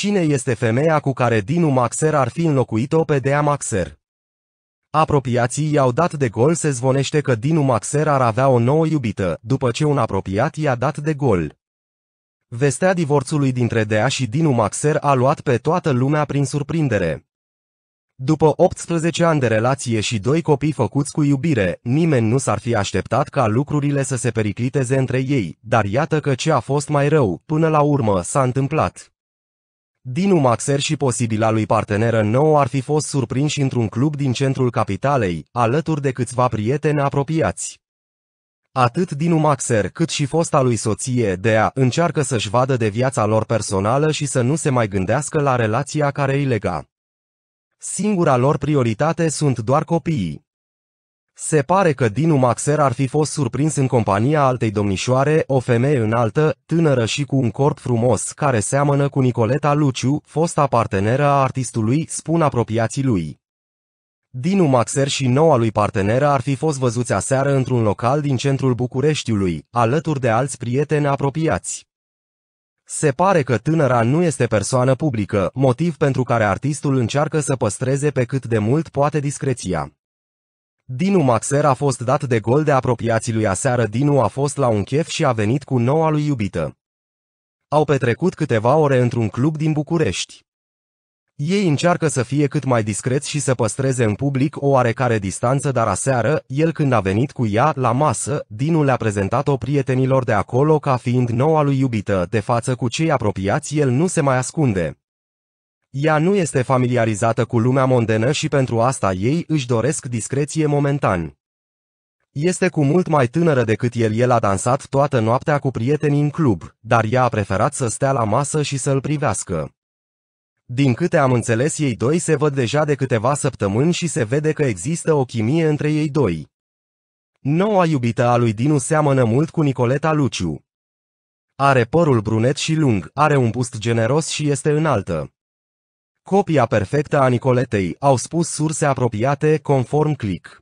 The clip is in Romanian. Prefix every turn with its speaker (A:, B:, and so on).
A: Cine este femeia cu care Dinu Maxer ar fi înlocuit-o pe Dea Maxer? Apropiații i-au dat de gol se zvonește că Dinu Maxer ar avea o nouă iubită, după ce un apropiat i-a dat de gol. Vestea divorțului dintre Dea și Dinu Maxer a luat pe toată lumea prin surprindere. După 18 ani de relație și doi copii făcuți cu iubire, nimeni nu s-ar fi așteptat ca lucrurile să se pericliteze între ei, dar iată că ce a fost mai rău, până la urmă, s-a întâmplat. Dinu Maxer și posibila lui parteneră nouă ar fi fost surprinși într-un club din centrul capitalei, alături de câțiva prieteni apropiați. Atât Dinu Maxer cât și fosta lui soție Dea încearcă să-și vadă de viața lor personală și să nu se mai gândească la relația care îi lega. Singura lor prioritate sunt doar copiii. Se pare că Dinu Maxer ar fi fost surprins în compania altei domnișoare, o femeie înaltă, tânără și cu un corp frumos, care seamănă cu Nicoleta Luciu, fosta parteneră a artistului, spun apropiații lui. Dinu Maxer și noua lui parteneră ar fi fost văzuți aseară într-un local din centrul Bucureștiului, alături de alți prieteni apropiați. Se pare că tânăra nu este persoană publică, motiv pentru care artistul încearcă să păstreze pe cât de mult poate discreția. Dinu Maxer a fost dat de gol de apropiații lui aseară Dinu a fost la un chef și a venit cu noua lui iubită. Au petrecut câteva ore într-un club din București. Ei încearcă să fie cât mai discreți și să păstreze în public o oarecare distanță, dar aseară, el când a venit cu ea la masă, Dinu le-a prezentat-o prietenilor de acolo ca fiind noua lui iubită, de față cu cei apropiați el nu se mai ascunde. Ea nu este familiarizată cu lumea mondenă și pentru asta ei își doresc discreție momentan. Este cu mult mai tânără decât el. El a dansat toată noaptea cu prietenii în club, dar ea a preferat să stea la masă și să-l privească. Din câte am înțeles, ei doi se văd deja de câteva săptămâni și se vede că există o chimie între ei doi. Noua iubită a lui Dinu seamănă mult cu Nicoleta Luciu. Are părul brunet și lung, are un bust generos și este înaltă. Copia perfectă a Nicoletei, au spus surse apropiate, conform click.